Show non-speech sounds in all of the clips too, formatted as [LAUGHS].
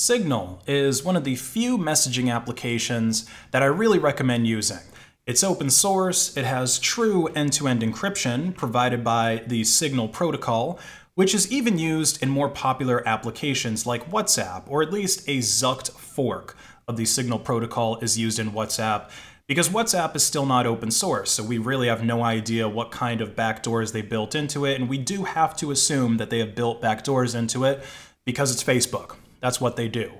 Signal is one of the few messaging applications that I really recommend using. It's open source, it has true end-to-end -end encryption provided by the Signal protocol, which is even used in more popular applications like WhatsApp, or at least a zucked fork of the Signal protocol is used in WhatsApp, because WhatsApp is still not open source, so we really have no idea what kind of backdoors they built into it, and we do have to assume that they have built backdoors into it because it's Facebook. That's what they do.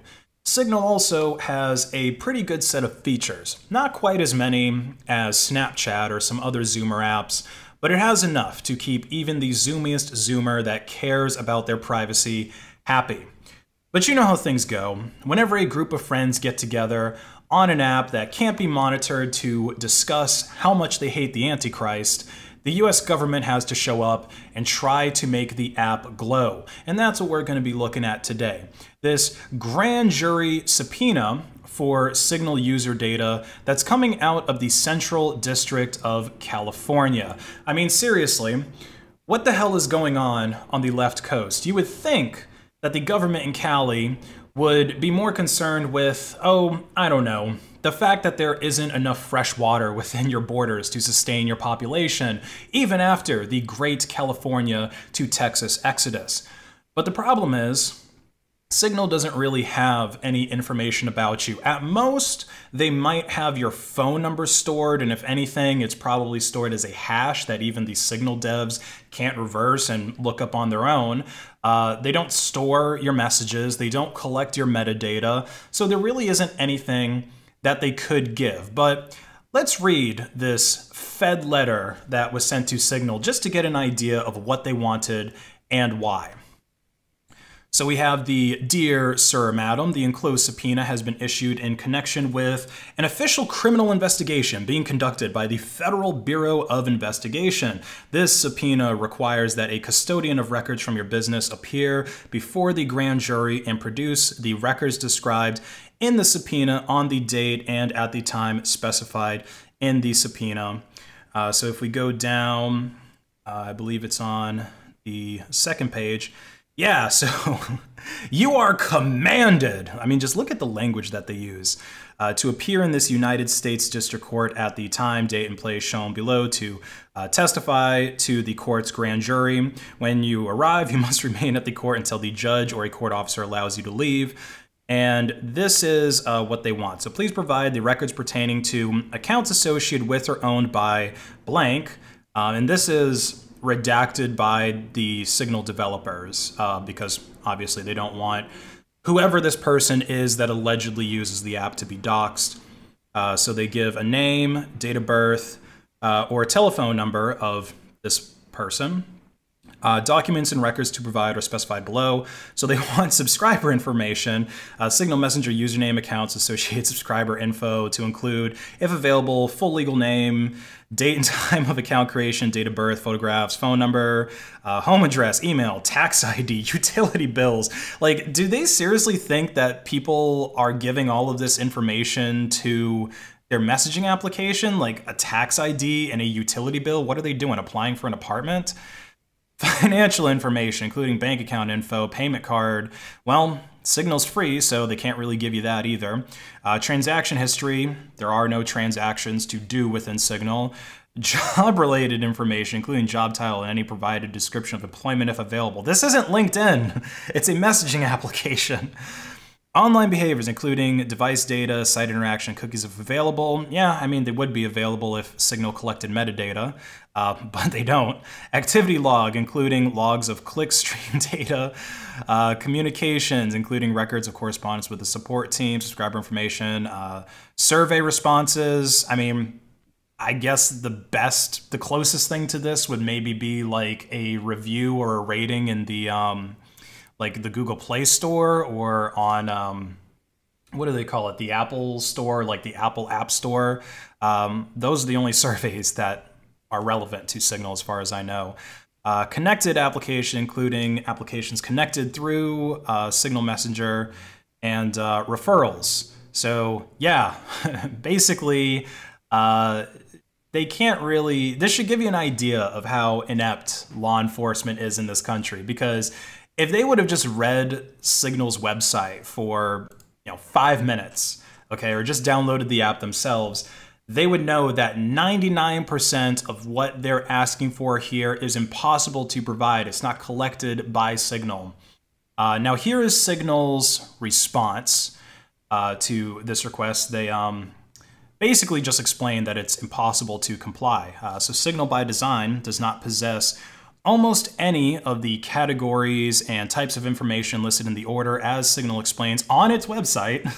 Signal also has a pretty good set of features. Not quite as many as Snapchat or some other Zoomer apps, but it has enough to keep even the zoomiest Zoomer that cares about their privacy happy. But you know how things go. Whenever a group of friends get together on an app that can't be monitored to discuss how much they hate the Antichrist, the US government has to show up and try to make the app glow. And that's what we're going to be looking at today. This grand jury subpoena for signal user data that's coming out of the Central District of California. I mean, seriously, what the hell is going on on the left coast? You would think that the government in Cali would be more concerned with, oh, I don't know, the fact that there isn't enough fresh water [LAUGHS] within your borders to sustain your population, even after the great California to Texas exodus. But the problem is, Signal doesn't really have any information about you. At most, they might have your phone number stored, and if anything, it's probably stored as a hash that even the Signal devs can't reverse and look up on their own. Uh, they don't store your messages, they don't collect your metadata, so there really isn't anything that they could give. But let's read this Fed letter that was sent to Signal just to get an idea of what they wanted and why. So we have the Dear Sir Madam, the enclosed subpoena has been issued in connection with an official criminal investigation being conducted by the Federal Bureau of Investigation. This subpoena requires that a custodian of records from your business appear before the grand jury and produce the records described in the subpoena on the date and at the time specified in the subpoena. Uh, so if we go down, uh, I believe it's on the second page, yeah, so [LAUGHS] you are commanded. I mean, just look at the language that they use. Uh, to appear in this United States District Court at the time, date, and place shown below to uh, testify to the court's grand jury. When you arrive, you [LAUGHS] must remain at the court until the judge or a court officer allows you to leave. And this is uh, what they want. So please provide the records pertaining to accounts associated with or owned by blank. Uh, and this is redacted by the signal developers uh, because obviously they don't want whoever this person is that allegedly uses the app to be doxxed. Uh, so they give a name, date of birth, uh, or a telephone number of this person. Uh, documents and records to provide are specified below. So they [LAUGHS] want subscriber information, uh, Signal Messenger username accounts, associate [LAUGHS] subscriber info to include, if available, full legal name, date and [LAUGHS] time of account creation, date of birth, photographs, phone number, uh, home address, email, tax ID, utility bills. Like, do they seriously think that people are giving all of this information to their messaging application, like a tax ID and a utility bill? What are they doing? Applying for an apartment? Financial information, including bank account info, payment card, well, Signal's free, so they can't really give you that either. Uh, transaction history, there are no transactions to do within Signal. [LAUGHS] Job related information, including job title and any provided description of employment if available. This isn't LinkedIn, [LAUGHS] it's a messaging [LAUGHS] application. Online behaviors, including device data, site interaction, cookies if available. Yeah, I mean, they would be available if Signal collected metadata, uh, [LAUGHS] but they don't. Activity log, including logs of clickstream [LAUGHS] data. Uh, communications, including records of correspondence with the support team, subscriber information, uh, survey responses. I mean, I guess the best, the closest thing to this would maybe be like a review or a rating in the. Um, like the Google Play Store or on um, what do they call it? The Apple Store, like the Apple App Store. Um, those are the only [LAUGHS] surveys that are relevant to Signal, as far as I know. Uh, connected application, including applications connected through uh, Signal Messenger and uh, referrals. So yeah, [LAUGHS] basically, uh, they can't really. This should give you an idea of how inept law enforcement is in this country, because if they would have just read Signal's website for you know five minutes, okay, or just downloaded the app themselves, they would know that 99% of what they're asking for here is impossible to provide. It's not collected by Signal. Uh, now here is Signal's response uh, to this request. They um, basically just explain that it's impossible to comply. Uh, so Signal by design does not possess Almost any of the categories and types of information listed in the order as Signal explains on its website,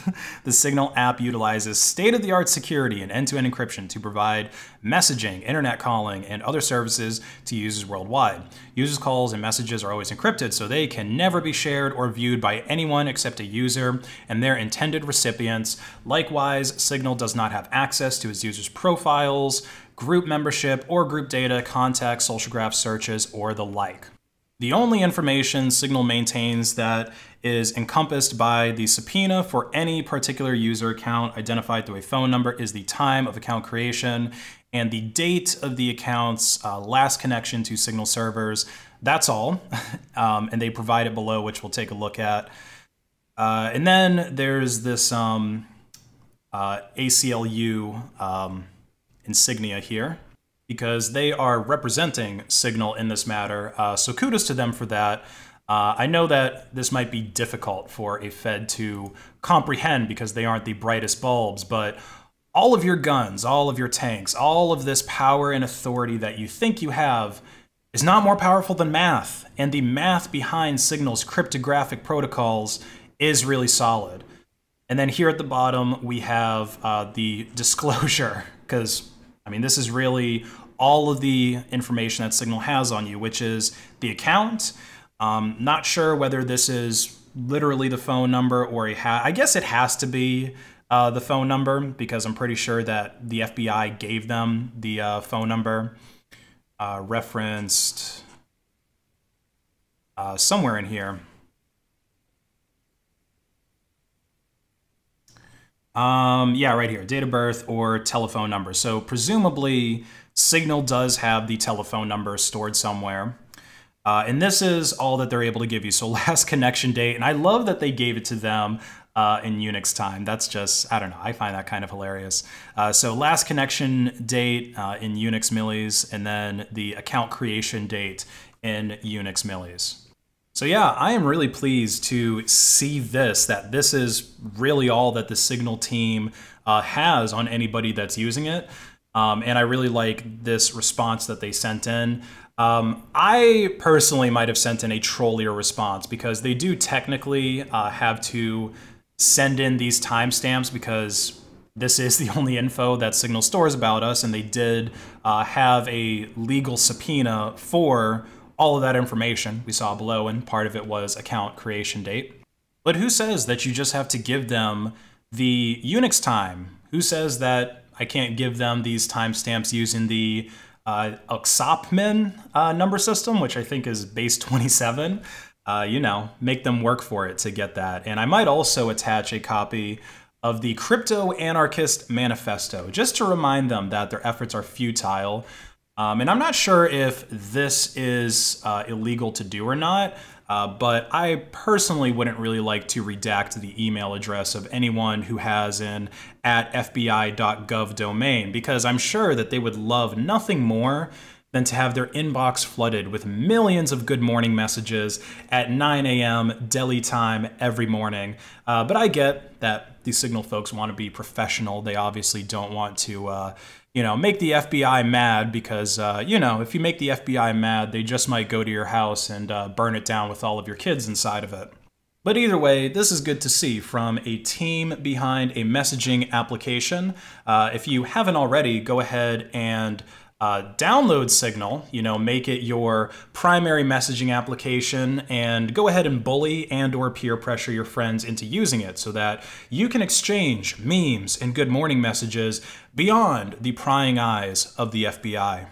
[LAUGHS] the Signal app utilizes state-of-the-art security and end-to-end encryption to provide messaging, internet calling, and other services to users worldwide. Users' calls and messages are always encrypted, so they can never be shared or viewed by anyone except a user and their intended recipients. Likewise, Signal does not have access to its users' profiles, group membership or group data, contacts, social graph searches, or the like. The only information Signal maintains that is encompassed by the subpoena for any particular user account identified through a phone number is the time of account creation and the date of the account's uh, last connection to Signal servers. That's all. [LAUGHS] um, and they provide it below, which we'll take a look at. Uh, and then there's this um, uh, ACLU. Um, insignia here because they are representing Signal in this matter. Uh, so kudos to them for that. Uh, I know that this might be difficult for a Fed to comprehend because they aren't the brightest bulbs, but all of your guns, all of your tanks, all of this power and authority that you think you have is not more powerful than math. And the math behind Signal's cryptographic protocols is really solid. And then here at the bottom, we have uh, the [LAUGHS] disclosure, because I mean, this is really all of the information that Signal has on you, which is the account. Um, not sure whether this is literally the phone number or a ha- I guess it has to be uh, the phone number because I'm pretty sure that the FBI gave them the uh, phone number uh, referenced uh, somewhere in here. Um, yeah, right here, date of birth or telephone number. So presumably Signal does have the telephone number stored somewhere. Uh, and this is all that they're able to give you. So [LAUGHS] last connection date, and I love that they gave it to them uh, in Unix time. That's just, I don't know, I find that kind of hilarious. Uh, so last connection date uh, in Unix millis, and then the account creation date in Unix millis. So yeah, I am really pleased to see this, that this is really all that the Signal team uh, has on anybody that's using it. Um, and I really like this response that they sent in. Um, I personally might have sent in a trollier response because they do technically uh, have to send in these timestamps because this is [LAUGHS] the only info that Signal stores about us, and they did uh, have a legal subpoena for all of that information we saw below, and part of it was account creation date. But who says that you just have to give them the Unix time? Who says that I can't give them these timestamps using the uh, Uxopmin uh, number system, which I think is base 27? Uh, you know, make them work for it to get that. And I might also attach a copy of the Crypto Anarchist Manifesto, just to remind them that their efforts are futile, um, and I'm not sure if this is uh, illegal to do or not, uh, but I personally wouldn't really like to redact the email address of anyone who has an at FBI.gov domain because I'm sure that they would love nothing more than to have their inbox flooded with millions of good morning messages at 9 a.m. Delhi time every morning. Uh, but I get that these signal folks want to be professional. They obviously don't want to, uh, you know, make the FBI mad because, uh, you know, if you make the FBI mad, they just might go to your house and uh, burn it down with all of your kids inside of it. But either way, this is good to see from a team behind a messaging application. Uh, if you haven't already, go ahead and uh, download Signal, you know, make it your primary messaging application and go ahead and bully and or peer pressure your friends into using it so that you can exchange memes and good morning messages beyond the prying eyes of the FBI.